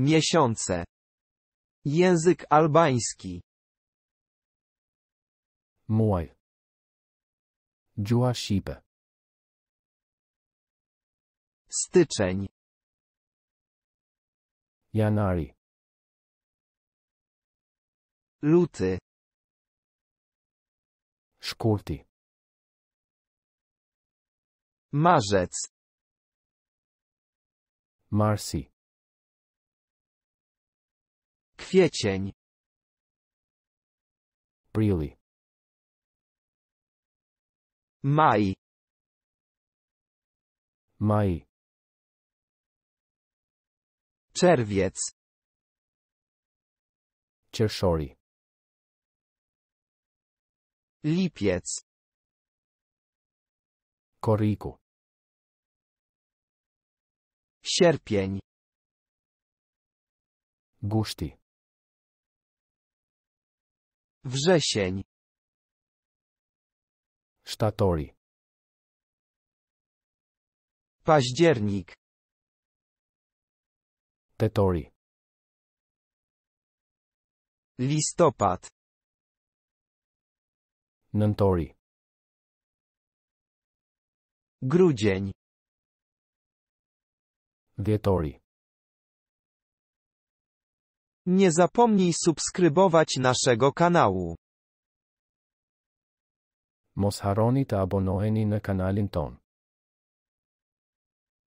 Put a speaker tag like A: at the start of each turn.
A: miesiące. Język albański.
B: Mój. Jua sipe. Styczeń. Janari. Luty. Szkurti. Marzec. Marsi. Kwiecień. Maj. Maj. Czerwiec. Czerszori. Lipiec. Koriku. Sierpień. Wrzesień. Sztatori. Październik. Tetori. Listopad. Nontori. Grudzień. Dietori.
A: Nie zapomnij subskrybować naszego
B: kanału. Mos haroni na abonoheni në kanalin ton.